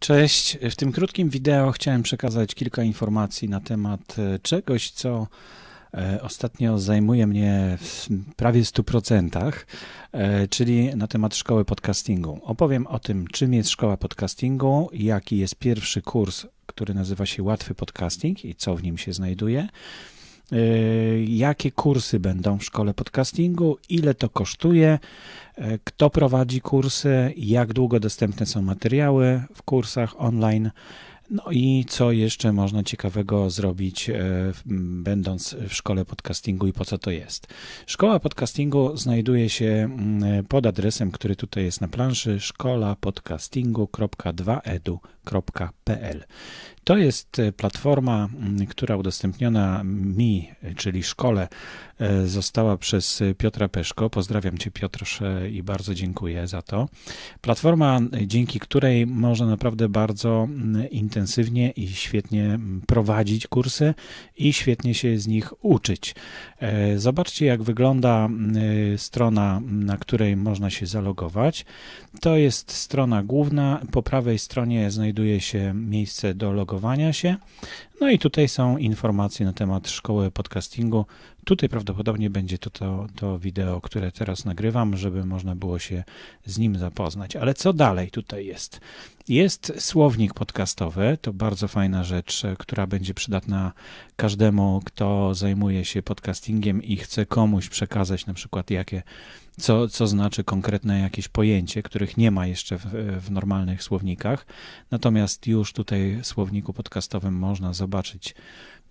Cześć. W tym krótkim wideo chciałem przekazać kilka informacji na temat e, czegoś, co e, ostatnio zajmuje mnie w prawie 100%, e, czyli na temat szkoły podcastingu. Opowiem o tym, czym jest szkoła podcastingu, jaki jest pierwszy kurs, który nazywa się Łatwy Podcasting i co w nim się znajduje. Yy, jakie kursy będą w szkole podcastingu, ile to kosztuje, yy, kto prowadzi kursy, jak długo dostępne są materiały w kursach online. No i co jeszcze można ciekawego zrobić, yy, będąc w szkole podcastingu i po co to jest? Szkoła podcastingu znajduje się mm, pod adresem, który tutaj jest na planszy szkolapodcastingu.2edu.pl www.wojciech.pl. To jest e, platforma, która udostępniona mi, czyli szkole, e, została przez e, Piotra Peszko. Pozdrawiam Cię, Piotrze, i bardzo dziękuję za to. Platforma, dzięki której można naprawdę bardzo intensywnie i świetnie prowadzić kursy i świetnie się z nich uczyć. Zobaczcie, jak wygląda strona, na której można się zalogować. To jest strona główna. Po prawej stronie znajduje znajduje się miejsce do logowania się. No i tutaj są informacje na temat szkoły podcastingu. Tutaj prawdopodobnie będzie to, to, to wideo, które teraz nagrywam, żeby można było się z nim zapoznać. Ale co dalej tutaj jest? Jest słownik podcastowy, to bardzo fajna rzecz, która będzie przydatna każdemu, kto zajmuje się podcastingiem i chce komuś przekazać na przykład jakie co, co znaczy konkretne jakieś pojęcie, których nie ma jeszcze w, w normalnych słownikach. Natomiast już tutaj w słowniku podcastowym można zobaczyć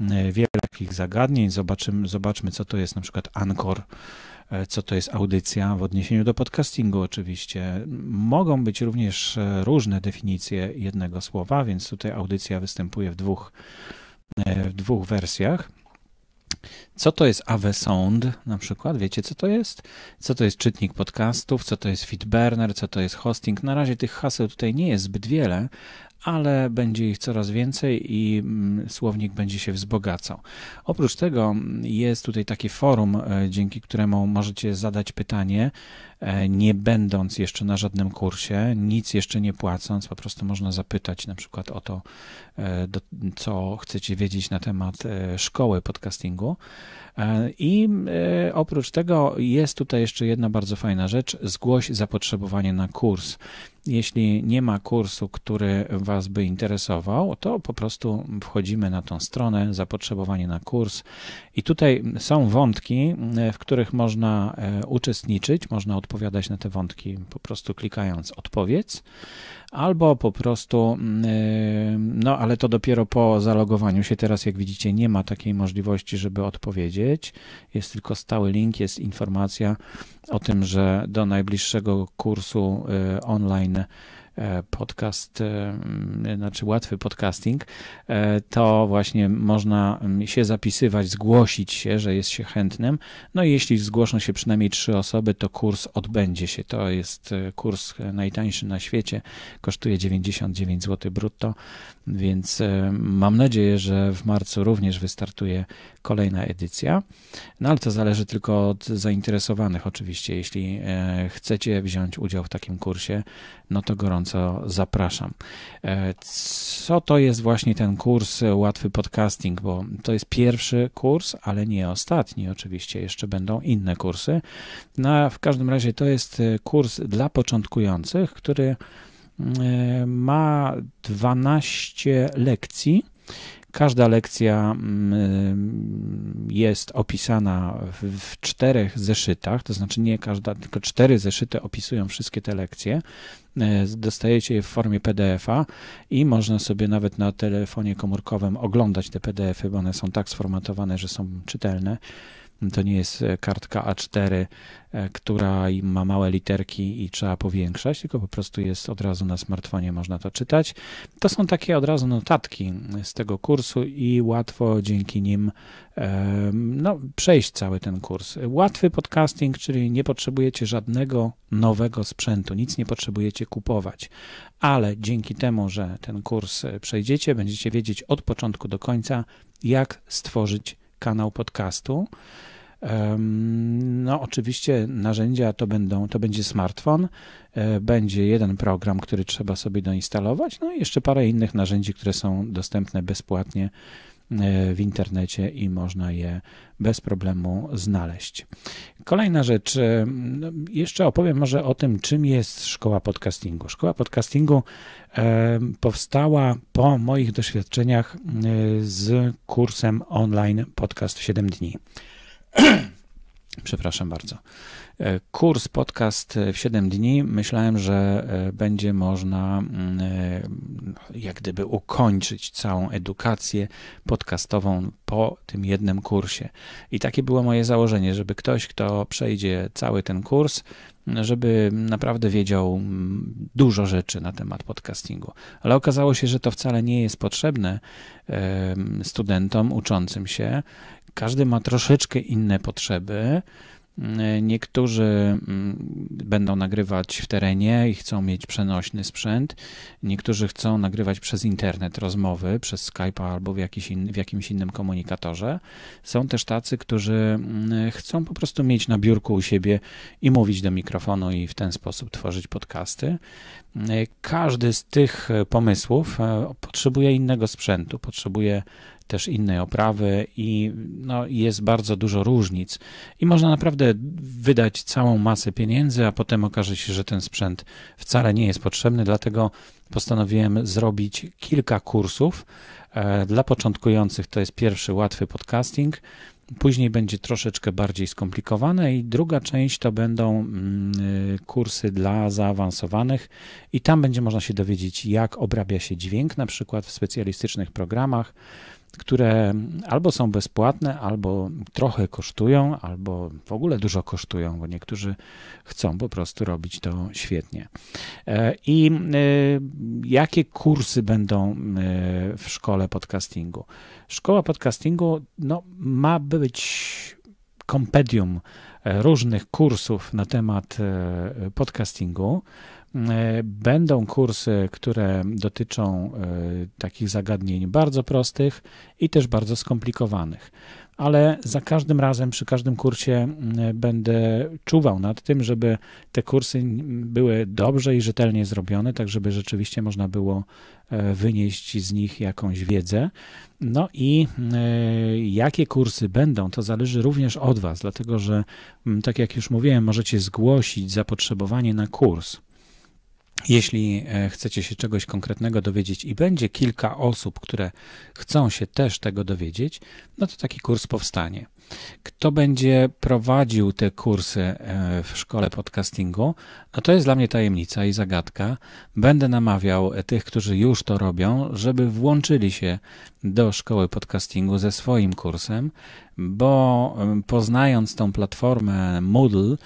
e, wiele takich zagadnień. Zobaczymy, zobaczmy, co to jest na przykład Ankor, e, co to jest audycja w odniesieniu do podcastingu oczywiście. Mogą być również e, różne definicje jednego słowa, więc tutaj audycja występuje w dwóch, w dwóch wersjach. Co to jest AV Sound na przykład? Wiecie, co to jest? Co to jest czytnik podcastów? Co to jest FitBurner? Co to jest hosting? Na razie tych haseł tutaj nie jest zbyt wiele, ale będzie ich coraz więcej i mm, słownik będzie się wzbogacał. Oprócz tego mm, jest tutaj takie forum, e, dzięki któremu możecie zadać pytanie, e, nie będąc jeszcze na żadnym kursie, nic jeszcze nie płacąc, po prostu można zapytać na przykład o to, e, co chcecie wiedzieć na temat szkoły podcastingu. I oprócz tego jest tutaj jeszcze jedna bardzo fajna rzecz, zgłoś zapotrzebowanie na kurs. Jeśli nie ma kursu, który was Was by interesował, to po prostu wchodzimy na tą stronę, zapotrzebowanie na kurs i tutaj są wątki, e, w których można e, uczestniczyć, można odpowiadać na te wątki po prostu klikając odpowiedz albo po prostu, mm, e, no ale to dopiero po zalogowaniu się. Teraz, jak widzicie, nie ma takiej możliwości, żeby odpowiedzieć. Jest tylko stały link, jest informacja o tym, że do najbliższego kursu online E, podcast, e, znaczy łatwy podcasting, e, to właśnie można się zapisywać, zgłosić się, że jest się chętnym. No i jeśli zgłoszą się przynajmniej trzy osoby, to kurs odbędzie się. To jest kurs najtańszy na świecie, kosztuje 99 zł brutto, więc mam nadzieję, że w marcu również wystartuje kolejna edycja. No ale to zależy tylko od zainteresowanych oczywiście. Jeśli chcecie wziąć udział w takim kursie, no to gorąco gorąco zapraszam. E, co to jest właśnie ten kurs Łatwy Podcasting? Bo to jest pierwszy kurs, ale nie ostatni. Oczywiście jeszcze będą inne kursy. No, w każdym razie to jest e, kurs dla początkujących, który e, ma 12 lekcji Każda lekcja mm, y, jest opisana w czterech zeszytach, to znaczy nie każda, tylko cztery zeszyty opisują wszystkie te lekcje. Y, dostajecie je w formie PDF-a i można sobie nawet na telefonie komórkowym oglądać te PDF-y, bo one są tak sformatowane, że są czytelne. To nie jest e, kartka A4, e, która ma małe literki i trzeba powiększać, tylko po prostu jest od razu na smartfonie, można to czytać. To są takie od razu notatki z tego kursu i łatwo dzięki nim e, no, przejść cały ten kurs. Łatwy podcasting, czyli nie potrzebujecie żadnego nowego sprzętu, nic nie potrzebujecie kupować, ale dzięki temu, że ten kurs przejdziecie, będziecie wiedzieć od początku do końca, jak stworzyć kanał podcastu. No, oczywiście narzędzia to będą, to będzie smartfon, e, będzie jeden program, który trzeba sobie doinstalować, no i jeszcze parę innych narzędzi, które są dostępne bezpłatnie E, w internecie i można je bez problemu znaleźć. Kolejna rzecz, e, no, jeszcze opowiem może o tym, czym jest szkoła podcastingu. Szkoła podcastingu e, powstała po moich doświadczeniach z kursem online Podcast w 7 dni. Przepraszam bardzo. E, kurs, podcast e, w 7 dni. Myślałem, że e, będzie można mm, no, jak gdyby ukończyć całą edukację podcastową po tym jednym kursie. I takie było moje założenie, żeby ktoś, kto przejdzie cały ten kurs, żeby naprawdę wiedział mm, dużo rzeczy na temat podcastingu. Ale okazało się, że to wcale nie jest potrzebne studentom uczącym się, każdy ma troszeczkę inne potrzeby. Mm, niektórzy mm, będą nagrywać w terenie i chcą mieć przenośny sprzęt. Niektórzy chcą nagrywać przez internet rozmowy, przez Skype'a albo w, in, w, jakimś innym komunikatorze. Są też tacy, którzy mm, chcą po prostu mieć na biurku u siebie i mówić do mikrofonu i w ten sposób tworzyć podcasty. Każdy z tych e, pomysłów e, potrzebuje innego sprzętu, potrzebuje też innej oprawy i no, jest bardzo dużo różnic. I można naprawdę wydać całą masę pieniędzy, a potem okaże się, że ten sprzęt wcale nie jest potrzebny, dlatego postanowiłem zrobić kilka kursów. E, dla początkujących to jest pierwszy łatwy podcasting. Później będzie troszeczkę bardziej skomplikowane, i druga część to będą mm, y, kursy dla zaawansowanych, i tam będzie można się dowiedzieć, jak obrabia się dźwięk, na przykład w specjalistycznych programach, które albo są bezpłatne, albo trochę kosztują, albo w ogóle dużo kosztują, bo niektórzy chcą po prostu robić to świetnie. E, I e, jakie kursy będą e, w szkole podcastingu? Szkoła podcastingu no, ma być kompendium różnych kursów na temat podcastingu. E, będą kursy, które dotyczą e, takich zagadnień bardzo prostych i też bardzo skomplikowanych. Ale za każdym razem, przy każdym kursie będę czuwał nad tym, żeby te kursy były dobrze i rzetelnie zrobione, tak żeby rzeczywiście można było e, wynieść z nich jakąś wiedzę. No i jakie kursy będą, to zależy również od Was, dlatego że, tak jak już mówiłem, możecie zgłosić zapotrzebowanie na kurs. Jeśli e, chcecie się czegoś konkretnego dowiedzieć i będzie kilka osób, które chcą się też tego dowiedzieć, no to taki kurs powstanie. Kto będzie prowadził te kursy e, w szkole podcastingu? No to jest dla mnie tajemnica i zagadka. Będę namawiał e, tych, którzy już to robią, żeby włączyli się do szkoły podcastingu ze swoim kursem, bo poznając tą platformę Moodle,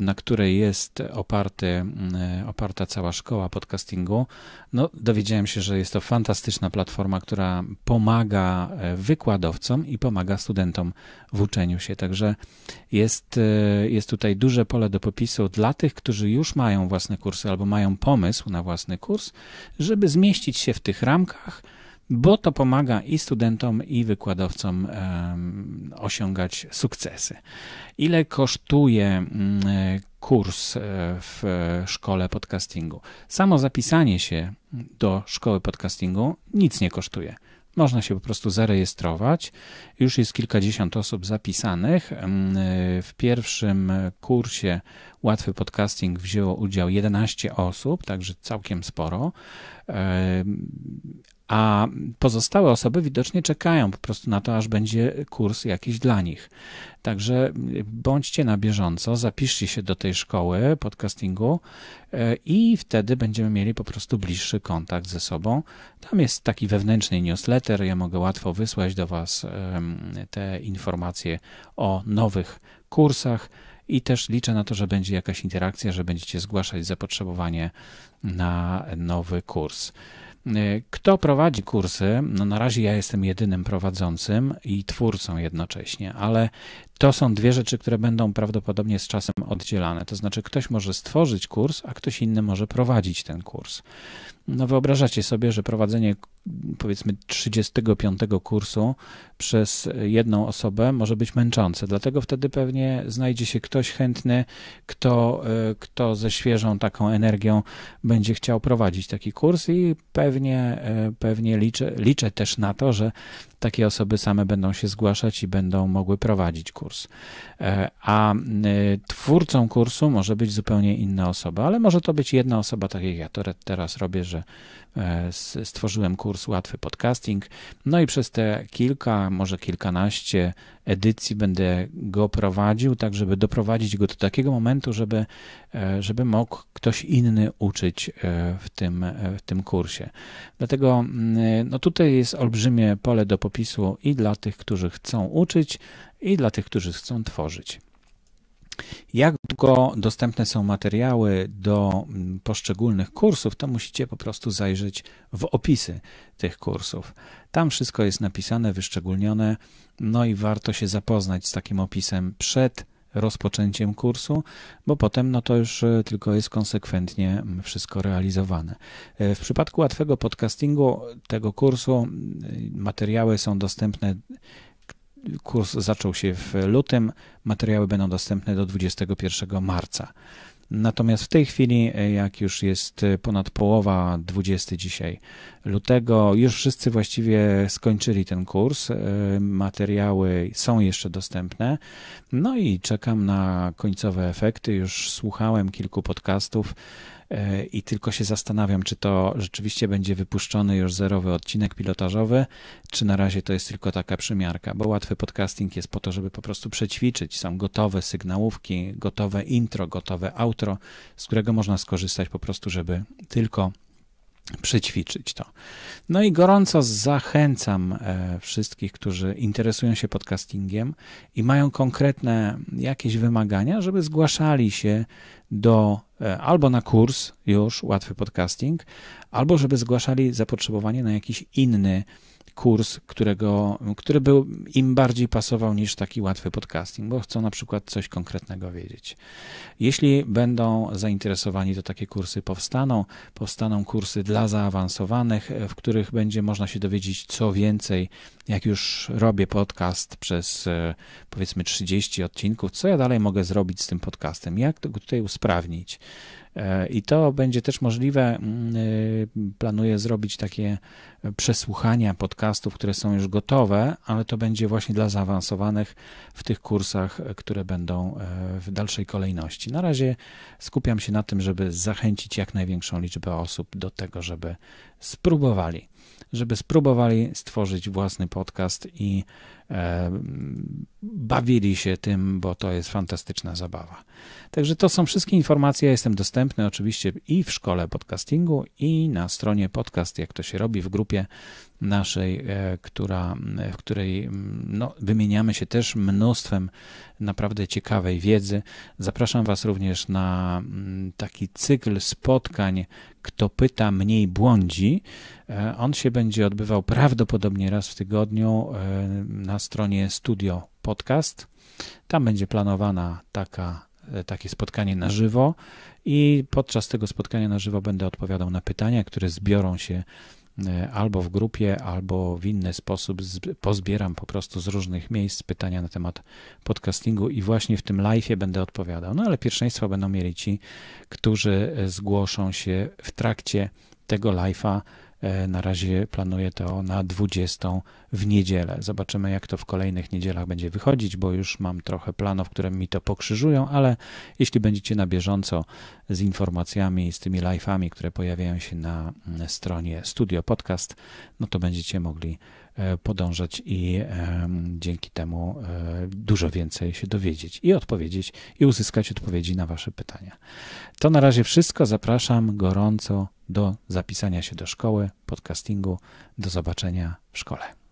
na której jest oparty, e, oparta cała szkoła podcastingu, no, dowiedziałem się, że jest to fantastyczna platforma, która pomaga e, wykładowcom i pomaga studentom w uczeniu się. Także jest, e, jest tutaj duże pole do popisu dla tych, którzy już mają własne kursy albo mają pomysł na własny kurs, żeby zmieścić się w tych ramkach bo to pomaga i studentom, i wykładowcom osiągać sukcesy. Ile kosztuje mm, kurs e, w szkole podcastingu? Samo zapisanie się do szkoły podcastingu nic nie kosztuje. Można się po prostu zarejestrować. Już jest kilkadziesiąt osób zapisanych. E, w pierwszym kursie Łatwy Podcasting wzięło udział 11 osób, także całkiem sporo a pozostałe osoby widocznie czekają po prostu na to, aż będzie kurs jakiś dla nich. Także bądźcie na bieżąco, zapiszcie się do tej szkoły podcastingu e, i wtedy będziemy mieli po prostu bliższy kontakt ze sobą. Tam jest taki wewnętrzny newsletter, ja mogę łatwo wysłać do Was te informacje o nowych kursach i też liczę na to, że będzie jakaś interakcja, że będziecie zgłaszać zapotrzebowanie na nowy kurs. E, kto prowadzi kursy? No na razie ja jestem jedynym prowadzącym i twórcą jednocześnie, ale to są dwie rzeczy, które będą prawdopodobnie z czasem oddzielane. To znaczy, ktoś może stworzyć kurs, a ktoś inny może prowadzić ten kurs. No wyobrażacie sobie, że prowadzenie powiedzmy 35 kursu przez jedną osobę może być męczące. Dlatego wtedy pewnie znajdzie się ktoś chętny, kto, e, kto ze świeżą taką energią będzie chciał prowadzić taki kurs i pewnie, e, pewnie liczę, liczę też na to, że takie osoby same będą się zgłaszać i będą mogły prowadzić kurs. E, a twórcą kursu może być zupełnie inna osoba, ale może to być jedna osoba, tak jak ja to teraz robię, że E, stworzyłem kurs Łatwy Podcasting. No i przez te kilka, może kilkanaście edycji będę go prowadził, tak żeby doprowadzić go do takiego momentu, żeby, e, żeby mógł ktoś inny uczyć e, w tym, w tym kursie. Dlatego mm, no tutaj jest olbrzymie pole do popisu i dla tych, którzy chcą uczyć, i dla tych, którzy chcą tworzyć. Jak długo dostępne są materiały do mm, poszczególnych kursów, to musicie po prostu zajrzeć w opisy tych kursów. Tam wszystko jest napisane, wyszczególnione, no i warto się zapoznać z takim opisem przed rozpoczęciem kursu, bo potem no to już y, tylko jest konsekwentnie mm, wszystko realizowane. Y, w przypadku łatwego podcastingu tego kursu y, materiały są dostępne Kurs zaczął się w lutym, materiały będą dostępne do 21 marca. Natomiast w tej chwili, e, jak już jest e, ponad połowa 20 dzisiaj lutego, już wszyscy właściwie skończyli ten kurs. E, materiały są jeszcze dostępne. No i czekam na końcowe efekty. Już słuchałem kilku podcastów E, i tylko się zastanawiam, czy to rzeczywiście będzie wypuszczony już zerowy odcinek pilotażowy, czy na razie to jest tylko taka przymiarka, bo łatwy podcasting jest po to, żeby po prostu przećwiczyć. Są gotowe sygnałówki, gotowe intro, gotowe outro, z którego można skorzystać po prostu, żeby tylko przećwiczyć to. No i gorąco zachęcam e, wszystkich, którzy interesują się podcastingiem i mają konkretne jakieś wymagania, żeby zgłaszali się do e, albo na kurs już łatwy podcasting, albo żeby zgłaszali zapotrzebowanie na jakiś inny kurs, którego, który był im bardziej pasował niż taki łatwy podcasting, bo chcą na przykład coś konkretnego wiedzieć. Jeśli będą zainteresowani, to takie kursy powstaną. Powstaną kursy dla zaawansowanych, w których będzie można się dowiedzieć co więcej, jak już robię podcast przez e, powiedzmy 30 odcinków, co ja dalej mogę zrobić z tym podcastem, jak go tutaj usprawnić, i to będzie też możliwe. Mm, y, planuję zrobić takie przesłuchania podcastów, które są już gotowe, ale to będzie właśnie dla zaawansowanych w tych kursach, które będą e, w dalszej kolejności. Na razie skupiam się na tym, żeby zachęcić jak największą liczbę osób do tego, żeby spróbowali żeby spróbowali stworzyć własny podcast i E, bawili się tym, bo to jest fantastyczna zabawa. Także to są wszystkie informacje. Ja jestem dostępny oczywiście i w szkole podcastingu, i na stronie podcast, jak to się robi, w grupie naszej, e, która, e, w której no, wymieniamy się też mnóstwem naprawdę ciekawej wiedzy. Zapraszam Was również na taki cykl spotkań Kto pyta, mniej błądzi. On się będzie odbywał prawdopodobnie raz w tygodniu na na stronie Studio Podcast. Tam będzie planowana taka, e, takie spotkanie na żywo i podczas tego spotkania na żywo będę odpowiadał na pytania, które zbiorą się e, albo w grupie, albo w inny sposób. Pozbieram po prostu z różnych miejsc pytania na temat podcastingu i właśnie w tym live będę odpowiadał. No ale pierwszeństwo będą mieli ci, którzy e, zgłoszą się w trakcie tego live'a E, na razie planuję to na 20 w niedzielę. Zobaczymy, jak to w kolejnych niedzielach będzie wychodzić, bo już mam trochę planów, które mi to pokrzyżują, ale jeśli będziecie na bieżąco z informacjami, z tymi live'ami, które pojawiają się na mm, stronie Studio Podcast, no to będziecie mogli E, podążać i dzięki temu e, dużo więcej się dowiedzieć i odpowiedzieć i uzyskać odpowiedzi na Wasze pytania. To na razie wszystko. Zapraszam gorąco do zapisania się do szkoły podcastingu. Do zobaczenia w szkole.